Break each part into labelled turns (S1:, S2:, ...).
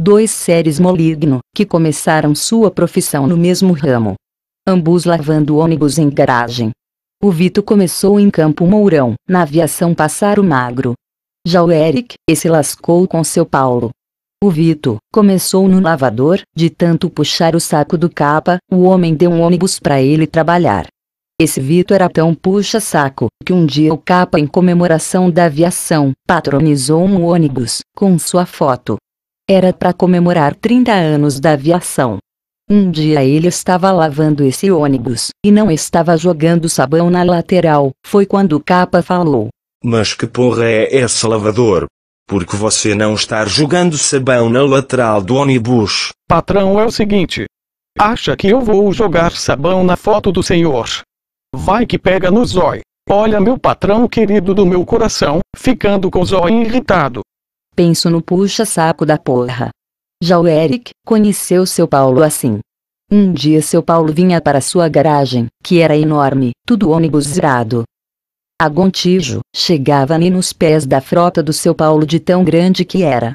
S1: dois seres maligno, que começaram sua profissão no mesmo ramo. Ambos lavando ônibus em garagem. O Vito começou em Campo Mourão, na aviação o Magro. Já o Eric, esse lascou com seu Paulo. O Vito começou no lavador, de tanto puxar o saco do capa, o homem deu um ônibus para ele trabalhar. Esse Vito era tão puxa-saco que um dia o capa, em comemoração da aviação, patronizou um ônibus com sua foto era para comemorar 30 anos da aviação. Um dia ele estava lavando esse ônibus e não estava jogando sabão na lateral. Foi quando o capa falou:
S2: Mas que porra é essa lavador? Por que você não está jogando sabão na lateral do ônibus? Patrão, é o seguinte: Acha que eu vou jogar sabão na foto do senhor? Vai que pega no zóio. Olha meu patrão querido do meu coração, ficando com o zóio irritado
S1: penso no puxa-saco da porra. Já o Eric conheceu seu Paulo assim. Um dia seu Paulo vinha para sua garagem, que era enorme, tudo ônibus zerado. A Gontijo chegava nem nos pés da frota do seu Paulo de tão grande que era.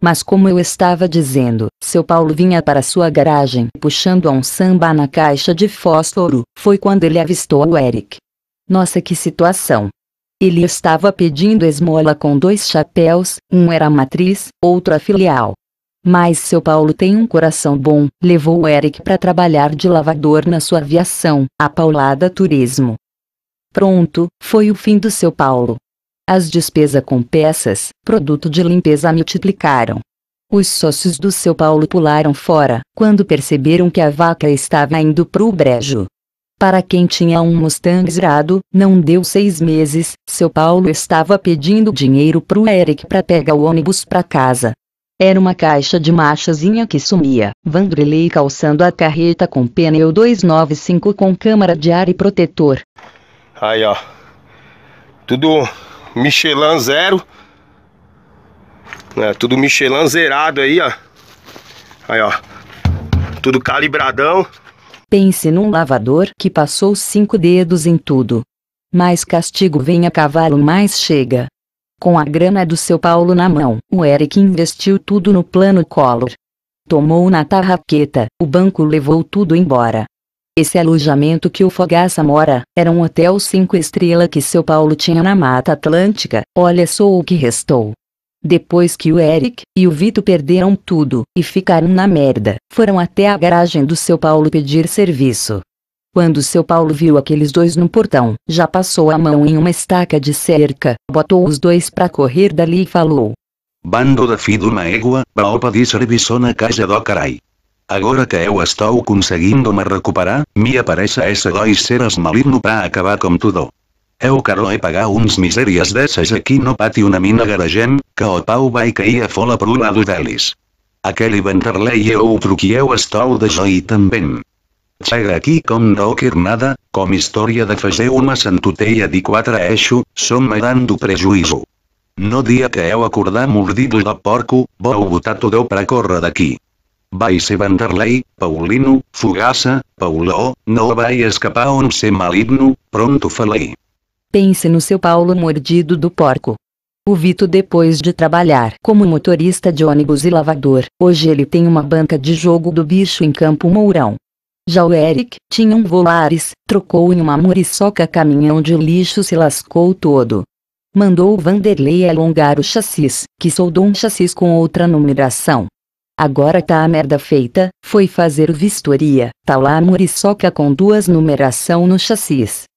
S1: Mas como eu estava dizendo, seu Paulo vinha para sua garagem puxando a um samba na caixa de fósforo, foi quando ele avistou o Eric. Nossa que situação! Ele estava pedindo esmola com dois chapéus, um era a matriz, outro a filial. Mas seu Paulo tem um coração bom, levou o Eric para trabalhar de lavador na sua aviação, a Paulada Turismo. Pronto, foi o fim do seu Paulo. As despesas com peças, produto de limpeza multiplicaram. Os sócios do seu Paulo pularam fora, quando perceberam que a vaca estava indo para o brejo. Para quem tinha um Mustang zerado, não deu seis meses, seu Paulo estava pedindo dinheiro pro Eric para pegar o ônibus para casa. Era uma caixa de marchazinha que sumia. Vanderlei calçando a carreta com pneu 295 com câmara de ar e protetor.
S2: Aí ó, tudo Michelin zero. É, tudo Michelin zerado aí ó. Aí ó, tudo calibradão.
S1: Pense num lavador que passou cinco dedos em tudo. Mais castigo vem a cavalo, mais chega. Com a grana do seu Paulo na mão, o Eric investiu tudo no plano Collor. Tomou na tarraqueta, o banco levou tudo embora. Esse alojamento que o Fogaça mora, era um hotel cinco estrela que seu Paulo tinha na Mata Atlântica, olha só o que restou. Depois que o Eric e o Vito perderam tudo e ficaram na merda, foram até a garagem do seu Paulo pedir serviço. Quando seu Paulo viu aqueles dois no portão, já passou a mão em uma estaca de cerca, botou os dois para correr dali e falou:
S2: Bando de fi uma égua, vau de serviço na casa do carai. Agora que eu estou conseguindo me recuperar, me aparece esse dois seres maligno para acabar com tudo. Eu caro he pagat uns misèries d'esses aquí no pati una mina garagem, que o pau va i caia fola per un lado d'elis. Aquell i ventar-lei eu truquieu estou de jo i també. Xega aquí com no nada, com història de fazer una santuteia di quatre eixo, som me dando prejuïso. No dia que heu acordat mordido de porco, vau votar tot deu per córrer d'aquí. Vai ser Vanderlei, Paulino, Fugassa, Pauló, no vai escapar on ser maligno, pronto falei.
S1: Pense no seu Paulo mordido do porco. O Vito depois de trabalhar como motorista de ônibus e lavador, hoje ele tem uma banca de jogo do bicho em Campo Mourão. Já o Eric tinha um Volares, trocou em uma muriçoca caminhão de lixo se lascou todo. Mandou o Vanderlei alongar o chassis, que soldou um chassis com outra numeração. Agora tá a merda feita, foi fazer o vistoria, tá lá a muriçoca com duas numeração no chassis,